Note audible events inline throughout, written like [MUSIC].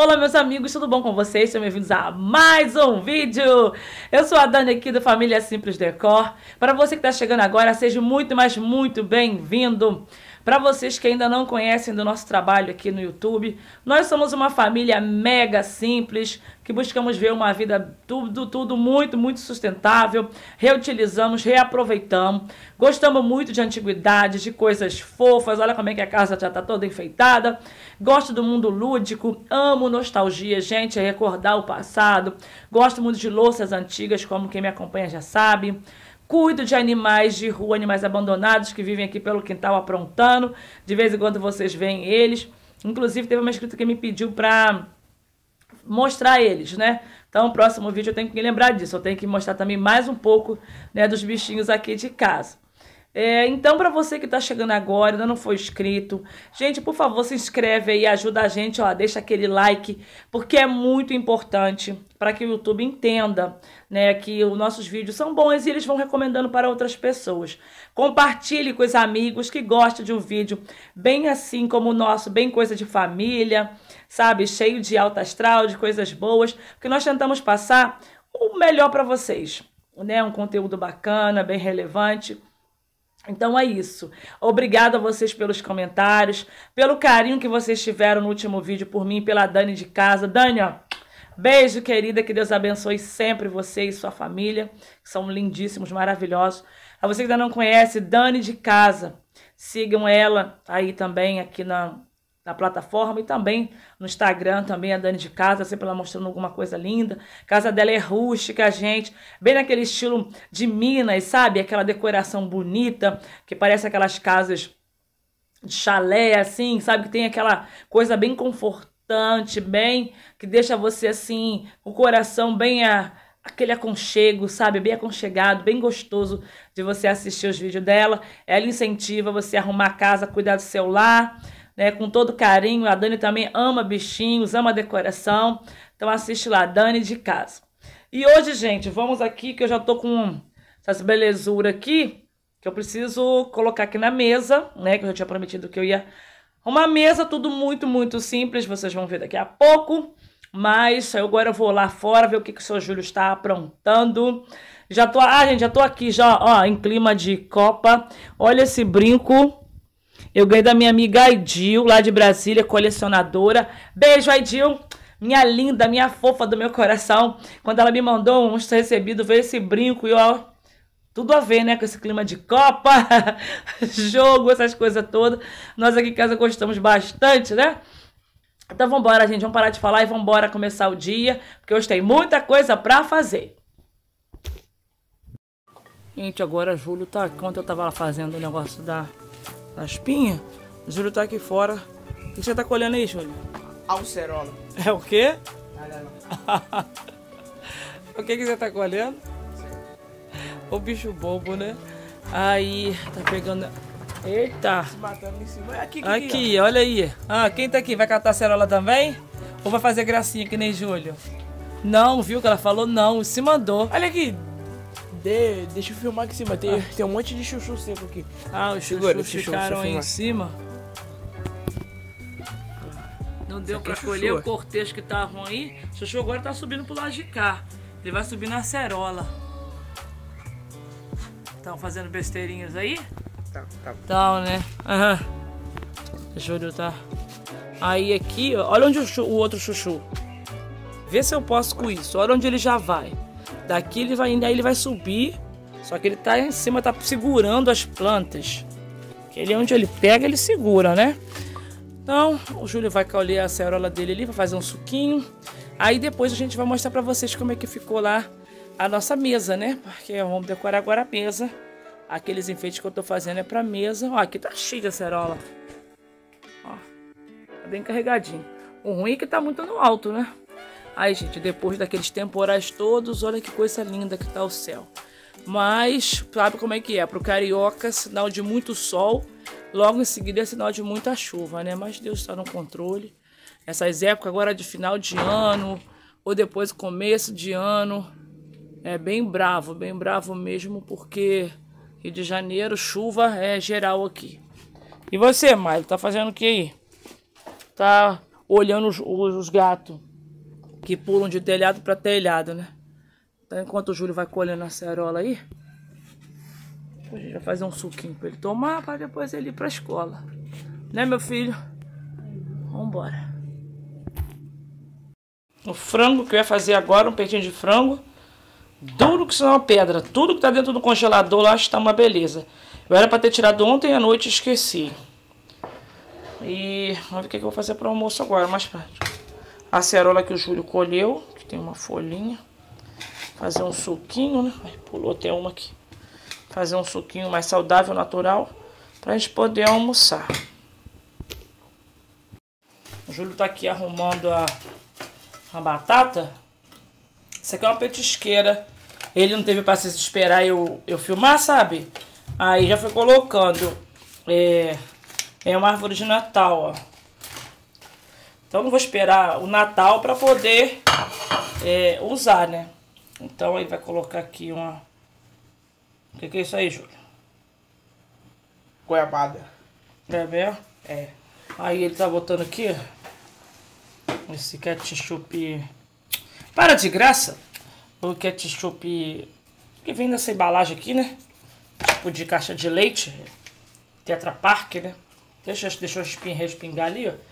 Olá, meus amigos, tudo bom com vocês? Sejam bem-vindos a mais um vídeo! Eu sou a Dani aqui da Família Simples Decor. Para você que está chegando agora, seja muito, mas muito bem-vindo. Para vocês que ainda não conhecem do nosso trabalho aqui no YouTube, nós somos uma família mega simples que buscamos ver uma vida tudo, tudo muito, muito sustentável. Reutilizamos, reaproveitamos. Gostamos muito de antiguidades, de coisas fofas. Olha como é que a casa já está toda enfeitada. Gosto do mundo lúdico, amo nostalgia, gente, é recordar o passado. Gosto muito de louças antigas, como quem me acompanha já sabe. Cuido de animais de rua, animais abandonados que vivem aqui pelo quintal aprontando. De vez em quando vocês veem eles. Inclusive, teve uma escrita que me pediu para mostrar eles, né? Então, no próximo vídeo eu tenho que me lembrar disso. Eu tenho que mostrar também mais um pouco né, dos bichinhos aqui de casa. É, então, para você que está chegando agora, ainda não foi inscrito, gente, por favor, se inscreve aí, ajuda a gente, ó, deixa aquele like, porque é muito importante para que o YouTube entenda, né, que os nossos vídeos são bons e eles vão recomendando para outras pessoas. Compartilhe com os amigos que gostam de um vídeo bem assim como o nosso, bem coisa de família, sabe, cheio de alta astral, de coisas boas, porque nós tentamos passar o melhor para vocês, né, um conteúdo bacana, bem relevante então é isso. Obrigado a vocês pelos comentários, pelo carinho que vocês tiveram no último vídeo por mim, pela Dani de casa. Dani, ó, beijo querida, que Deus abençoe sempre você e sua família, que são lindíssimos, maravilhosos. A você que ainda não conhece, Dani de casa, sigam ela aí também aqui na na plataforma e também no Instagram, também a Dani de Casa, sempre ela mostrando alguma coisa linda. casa dela é rústica, gente, bem naquele estilo de Minas, sabe? Aquela decoração bonita, que parece aquelas casas de chalé, assim, sabe? Que tem aquela coisa bem confortante, bem, que deixa você, assim, o coração bem... A, aquele aconchego, sabe? Bem aconchegado, bem gostoso de você assistir os vídeos dela. Ela incentiva você a arrumar a casa, cuidar do seu lar né, com todo carinho. A Dani também ama bichinhos, ama decoração. Então assiste lá, Dani de casa. E hoje, gente, vamos aqui que eu já tô com essas belezuras aqui que eu preciso colocar aqui na mesa, né, que eu já tinha prometido que eu ia uma mesa, tudo muito, muito simples, vocês vão ver daqui a pouco. Mas eu agora vou lá fora ver o que, que o seu Júlio está aprontando. Já tô, ah, gente, já tô aqui já, ó, em clima de copa. Olha esse brinco eu ganhei da minha amiga Aidil, lá de Brasília, colecionadora. Beijo, Aidil! Minha linda, minha fofa do meu coração. Quando ela me mandou um recebido, veio esse brinco e ó. Tudo a ver, né? Com esse clima de Copa, [LAUGHS] jogo, essas coisas todas. Nós aqui em casa gostamos bastante, né? Então vambora, gente. Vamos parar de falar e vambora começar o dia. Porque hoje tem muita coisa pra fazer. Gente, agora Júlio tá. Quando eu tava lá fazendo o negócio da na espinha. O Júlio tá aqui fora. O que você tá colhendo aí, Júlio? Alcerola. É o quê? [LAUGHS] o que, que você tá colhendo? O bicho bobo, né? Aí, tá pegando. Eita! É aqui, aqui, olha aí. Ah, quem tá aqui? Vai catar a cerola também? Ou vai fazer gracinha que nem Júlio? Não, viu que ela falou não, se mandou. Olha aqui, Deixa eu filmar aqui em cima. Tem, tem um monte de chuchu seco aqui. Ah, os chuchus chuchu, ficaram aí em cima. Não deu pra é colher o cortejo que estavam aí. O chuchu agora tá subindo pro lado de cá. Ele vai subir na cerola. Estão fazendo besteirinhas aí? Tá, tá. Tá, né? Aham. Deixa eu tá. Aí aqui, olha onde o, o outro chuchu. Vê se eu posso com isso. Olha onde ele já vai. Daqui ele vai, daí ele vai subir, só que ele tá em cima, tá segurando as plantas. Que ele é onde ele pega, ele segura, né? Então, o Júlio vai colher a cerola dele ali, vai fazer um suquinho. Aí depois a gente vai mostrar para vocês como é que ficou lá a nossa mesa, né? Porque vamos decorar agora a mesa. Aqueles enfeites que eu tô fazendo é pra mesa. Ó, aqui tá cheio de acerola. Ó, tá bem carregadinho. O ruim é que tá muito no alto, né? Ai, gente, depois daqueles temporais todos, olha que coisa linda que tá o céu. Mas sabe como é que é? Pro carioca, é sinal de muito sol, logo em seguida é sinal de muita chuva, né? Mas Deus está no controle. Essas épocas agora de final de ano ou depois começo de ano, é bem bravo, bem bravo mesmo, porque Rio de Janeiro, chuva é geral aqui. E você, Mário, tá fazendo o que aí? Tá olhando os, os, os gatos? que pulam de telhado para telhado, né? Então, enquanto o Júlio vai colhendo a cerola aí, a gente vai fazer um suquinho para ele tomar, para depois ele ir para escola. Né, meu filho? Vambora. O frango que eu ia fazer agora, um peitinho de frango, duro que é uma pedra. Tudo que tá dentro do congelador lá está uma beleza. Eu era para ter tirado ontem à noite esqueci. E vamos ver o que é eu vou fazer para o almoço agora, mais tarde. A cerola que o Júlio colheu, que tem uma folhinha. Fazer um suquinho, né? Ai, pulou até uma aqui. Fazer um suquinho mais saudável, natural, pra gente poder almoçar. O Júlio tá aqui arrumando a, a batata. Isso aqui é uma petisqueira. Ele não teve paciência de esperar eu, eu filmar, sabe? Aí já foi colocando. É, é uma árvore de Natal, ó. Então não vou esperar o Natal para poder é, usar, né? Então ele vai colocar aqui uma... O que, que é isso aí, Júlio? Goiabada. É mesmo? É. Aí ele tá botando aqui, ó. Esse ketchup... Para de graça! O ketchup que vem nessa embalagem aqui, né? Tipo de caixa de leite. Tetra Pak, né? Deixa, deixa eu respingar ali, ó.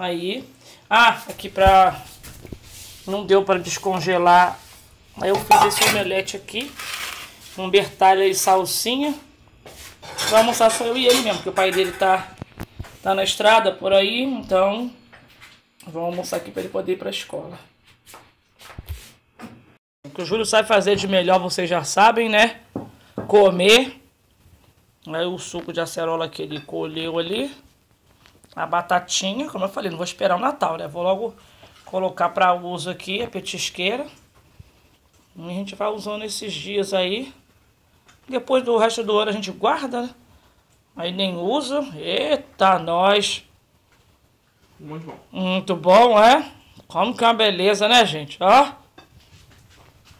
Aí, ah, aqui pra... Não deu pra descongelar. Aí eu fiz esse omelete aqui. Um bertalha e salsinha. Pra almoçar só eu e ele mesmo, porque o pai dele tá, tá na estrada por aí. Então, vamos almoçar aqui pra ele poder ir pra escola. O que o Júlio sabe fazer de melhor, vocês já sabem, né? Comer. Aí o suco de acerola que ele colheu ali a batatinha, como eu falei, não vou esperar o Natal, né? Vou logo colocar para uso aqui a petisqueira. E a gente vai usando esses dias aí. Depois do resto do ano a gente guarda, né? Aí nem usa. Eita, nós! Muito bom. Muito bom, é? Como que é uma beleza, né, gente? Ó.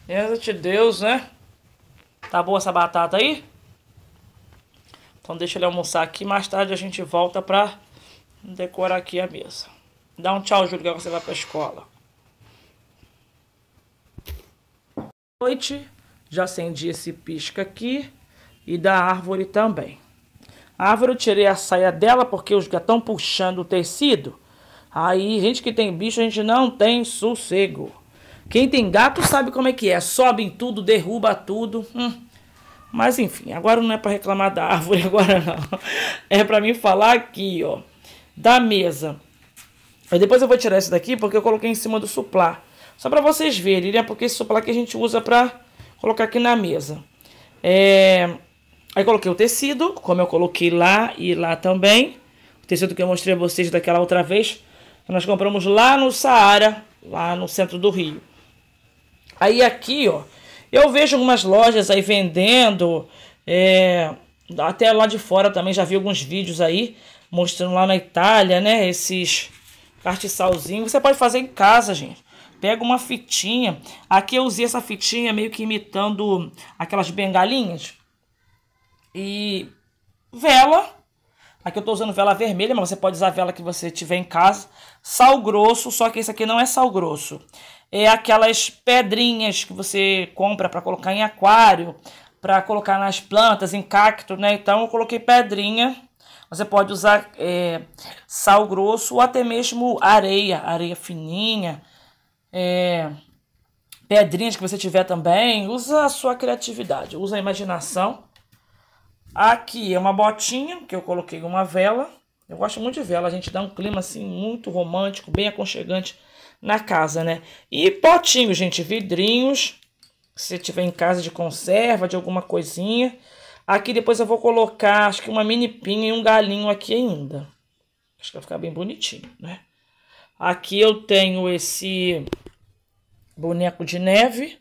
Beleza de Deus, né? Tá boa essa batata aí? Então deixa ele almoçar aqui. Mais tarde a gente volta pra decorar aqui a mesa. Dá um tchau, Júlio, que você vai pra escola. Noite, já acendi esse pisca aqui e da árvore também. A árvore eu tirei a saia dela porque os gatos estão puxando o tecido. Aí, gente que tem bicho, a gente não tem sossego. Quem tem gato sabe como é que é. Sobe em tudo, derruba tudo. Hum. Mas enfim, agora não é para reclamar da árvore, [LAUGHS] agora não. É para mim falar aqui, ó da mesa. Aí depois eu vou tirar esse daqui porque eu coloquei em cima do suplá. Só para vocês verem, né? Porque esse suplá que a gente usa para colocar aqui na mesa. É... Aí coloquei o tecido, como eu coloquei lá e lá também. O tecido que eu mostrei a vocês daquela outra vez. Nós compramos lá no Saara, lá no centro do Rio. Aí aqui, ó, eu vejo algumas lojas aí vendendo, é, até lá de fora também já vi alguns vídeos aí mostrando lá na Itália, né? Esses cartiçalzinhos. Você pode fazer em casa, gente. Pega uma fitinha. Aqui eu usei essa fitinha meio que imitando aquelas bengalinhas. E vela. Aqui eu estou usando vela vermelha, mas você pode usar a vela que você tiver em casa. Sal grosso, só que esse aqui não é sal grosso. É aquelas pedrinhas que você compra para colocar em aquário, para colocar nas plantas, em cacto, né? Então eu coloquei pedrinha você pode usar é, sal grosso ou até mesmo areia, areia fininha, é, pedrinhas que você tiver também. Usa a sua criatividade, usa a imaginação. Aqui é uma botinha que eu coloquei uma vela. Eu gosto muito de vela, a gente dá um clima assim muito romântico, bem aconchegante na casa, né? E potinhos, gente, vidrinhos, se tiver em casa de conserva, de alguma coisinha. Aqui depois eu vou colocar, acho que uma mini pinha e um galinho aqui ainda. Acho que vai ficar bem bonitinho, né? Aqui eu tenho esse boneco de neve.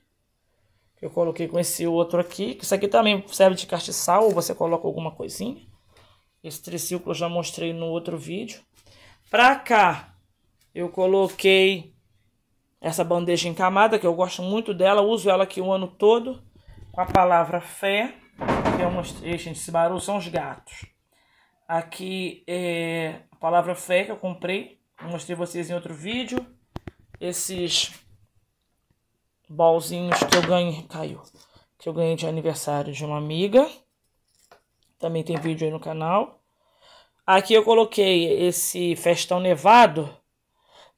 Que eu coloquei com esse outro aqui. isso aqui também serve de castiçal, ou você coloca alguma coisinha. Esse triciclo eu já mostrei no outro vídeo. Pra cá, eu coloquei essa bandeja encamada, que eu gosto muito dela. Uso ela aqui o ano todo, com a palavra fé que eu mostrei, gente, esse barulho são os gatos. Aqui é a palavra fé que eu comprei. Eu mostrei vocês em outro vídeo. Esses bolzinhos que eu ganhei. Caiu. Que eu ganhei de aniversário de uma amiga. Também tem vídeo aí no canal. Aqui eu coloquei esse festão nevado.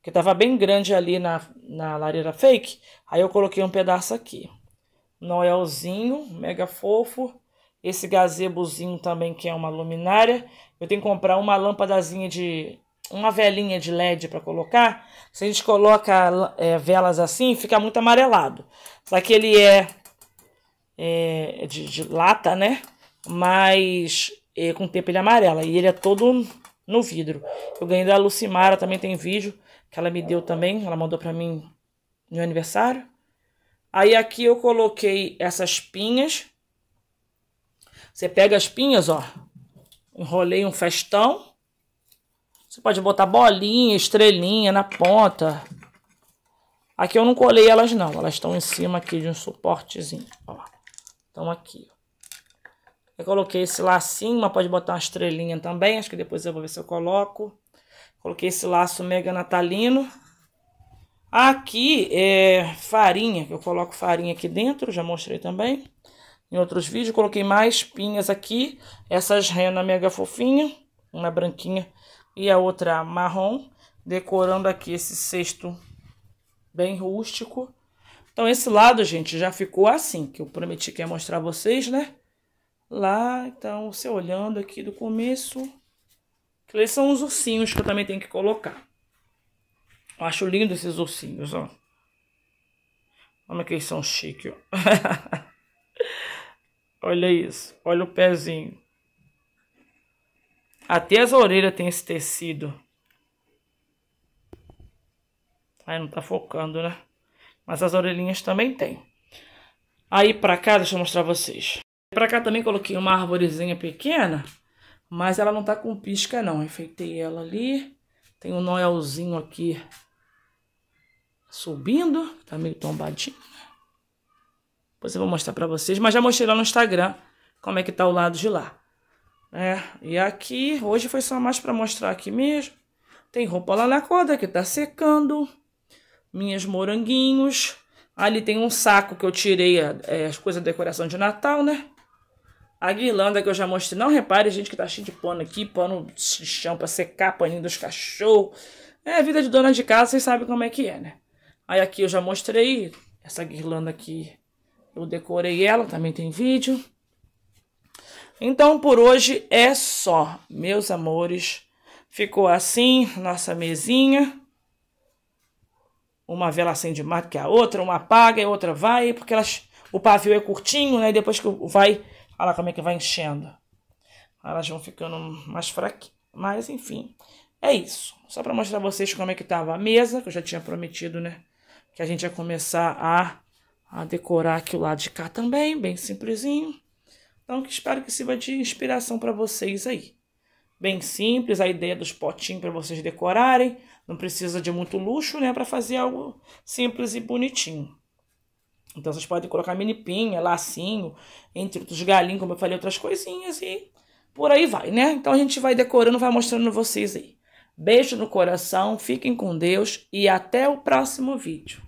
Que tava bem grande ali na, na lareira fake. Aí eu coloquei um pedaço aqui. Noelzinho, mega fofo. Esse gazebozinho também, que é uma luminária. Eu tenho que comprar uma lâmpadazinha de. Uma velinha de LED para colocar. Se a gente coloca é, velas assim, fica muito amarelado. Só que ele é, é, é de, de, lata, né? Mas é, com o tempo ele amarela. E ele é todo no vidro. Eu ganhei da Lucimara, também tem vídeo que ela me deu também. Ela mandou para mim no aniversário. Aí aqui eu coloquei essas pinhas. Você pega as pinhas, ó. Enrolei um festão. Você pode botar bolinha, estrelinha na ponta. Aqui eu não colei elas não. Elas estão em cima aqui de um suportezinho, ó. Estão aqui, ó. Eu coloquei esse lacinho, mas pode botar uma estrelinha também. Acho que depois eu vou ver se eu coloco. Coloquei esse laço mega natalino. Aqui é farinha, eu coloco farinha aqui dentro, já mostrei também em outros vídeos. Coloquei mais pinhas aqui, essas renas mega fofinha, uma branquinha e a outra marrom, decorando aqui esse cesto bem rústico. Então esse lado, gente, já ficou assim, que eu prometi que ia mostrar a vocês, né? Lá, então, você olhando aqui do começo, que eles são os ursinhos que eu também tenho que colocar. Eu acho lindo esses ursinhos, ó. Olha é que eles são chiques, [LAUGHS] Olha isso. Olha o pezinho. Até as orelhas tem esse tecido. Aí não tá focando, né? Mas as orelhinhas também tem. Aí pra cá, deixa eu mostrar vocês. Pra cá também coloquei uma arvorezinha pequena. Mas ela não tá com pisca, não. Enfeitei ela ali. Tem um noelzinho aqui Tá subindo. Tá meio tombadinho. Né? Depois eu vou mostrar pra vocês. Mas já mostrei lá no Instagram como é que tá o lado de lá. É, e aqui, hoje foi só mais pra mostrar aqui mesmo. Tem roupa lá na corda que tá secando. Minhas moranguinhos. Ali tem um saco que eu tirei é, é, as coisas da decoração de Natal, né? A guirlanda que eu já mostrei. Não repare, gente, que tá cheio de pano aqui. Pano de chão pra secar, paninho dos cachorros. É, vida de dona de casa, vocês sabem como é que é, né? Aí aqui eu já mostrei, essa guirlanda aqui eu decorei ela, também tem vídeo. Então por hoje é só, meus amores. Ficou assim nossa mesinha. Uma vela acende mais que a outra, uma apaga e outra vai, porque elas, o pavio é curtinho, né? E depois que vai, olha lá como é que vai enchendo. Elas vão ficando mais fraquinhas. Mas enfim, é isso. Só para mostrar a vocês como é que tava a mesa, que eu já tinha prometido, né? que a gente vai começar a, a decorar aqui o lado de cá também, bem simplesinho. Então, espero que sirva de inspiração para vocês aí. Bem simples, a ideia dos potinhos para vocês decorarem. Não precisa de muito luxo, né? Para fazer algo simples e bonitinho. Então, vocês podem colocar mini pinha, lacinho, entre outros galinhos, como eu falei, outras coisinhas e por aí vai, né? Então, a gente vai decorando, vai mostrando vocês aí. Beijo no coração, fiquem com Deus e até o próximo vídeo.